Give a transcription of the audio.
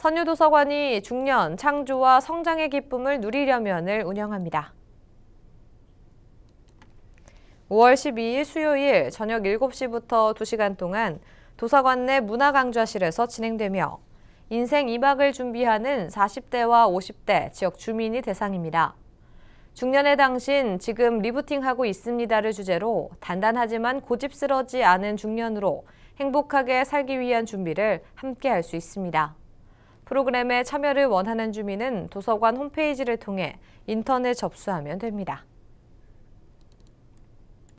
선유도서관이 중년, 창조와 성장의 기쁨을 누리려면을 운영합니다. 5월 12일 수요일 저녁 7시부터 2시간 동안 도서관 내 문화강좌실에서 진행되며 인생 2박을 준비하는 40대와 50대 지역 주민이 대상입니다. 중년의 당신 지금 리부팅하고 있습니다를 주제로 단단하지만 고집스러지 않은 중년으로 행복하게 살기 위한 준비를 함께 할 수 있습니다. 프로그램에 참여를 원하는 주민은 도서관 홈페이지를 통해 인터넷 접수하면 됩니다.